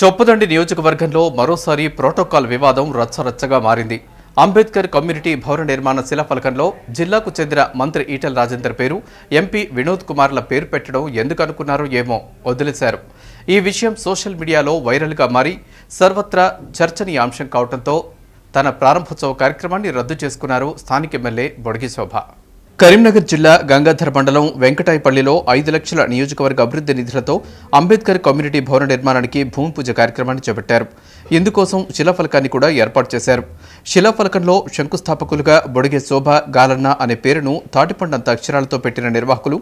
చొప్పదండి నియోజకవర్గంలో మరోసారి ప్రోటోకాల్ వివాదం రచ్చరచ్చగా మారింది అంబేద్కర్ కమ్యూనిటీ భవన నిర్మాణ శిలాఫలకంలో జిల్లాకు చెందిన మంత్రి ఈటల రాజేందర్ పేరు ఎంపీ వినోద్ కుమార్ల పేరు పెట్టడం ఎందుకు అనుకున్నారో ఏమో వదిలేశారు ఈ విషయం సోషల్ మీడియాలో వైరల్గా మారి సర్వత్రా చర్చనీయాంశం కావడంతో తన ప్రారంభోత్సవ కార్యక్రమాన్ని రద్దు చేసుకున్నారు స్థానిక ఎమ్మెల్యే బొడిగి శోభ కరీంనగర్ జిల్లా గంగాధర్ మండలం వెంకటాయపల్లిలో ఐదు లక్షల నియోజకవర్గ అభివృద్ధి నిధులతో అంబేద్కర్ కమ్యూనిటీ భవన నిర్మాణానికి భూమి పూజ కార్యక్రమాన్ని చేపట్టారు ఇందుకోసం శిలాఫలకాన్ని కూడా ఏర్పాటు చేశారు శిలాఫలకంలో శంకుస్థాపకులుగా బొడిగే శోభ గాలన్న అనే పేరును తాటిపండంత అక్షరాలతో పెట్టిన నిర్వాహకులు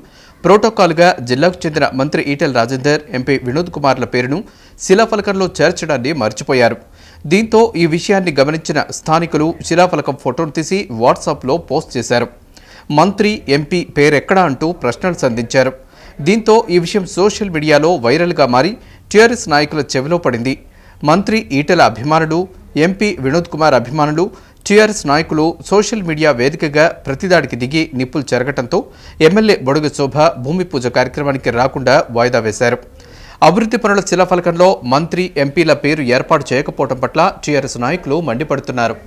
ప్రోటోకాల్గా జిల్లాకు చెందిన మంత్రి ఈటెల్ రాజేందర్ ఎంపీ వినోద్ కుమార్ల పేరును శిలాఫలకంలో చేర్చడాన్ని మర్చిపోయారు దీంతో ఈ విషయాన్ని గమనించిన స్థానికులు శిలాఫలకం ఫోటోను తీసి వాట్సాప్లో పోస్ట్ చేశారు మంత్రి ఎంపీ పేరెక్కడా అంటూ ప్రశ్నలు సంధించారు దీంతో ఈ విషయం సోషల్ మీడియాలో వైరల్గా మారి టీఆర్ఎస్ నాయకుల చెవిలో పడింది మంత్రి ఈటెల అభిమానులు ఎంపీ వినోద్ కుమార్ అభిమానులు టీఆర్ఎస్ నాయకులు సోషల్ మీడియా వేదికగా ప్రతిదాడికి దిగి నిప్పులు చెరగటంతో ఎమ్మెల్యే బొడుగ శోభ భూమి పూజ కార్యక్రమానికి రాకుండా వాయిదా వేశారు అభివృద్ధి పనుల శిలాఫలకంలో మంత్రి ఎంపీల పేరు ఏర్పాటు చేయకపోవడం పట్ల టీఆర్ఎస్ నాయకులు మండిపడుతున్నారు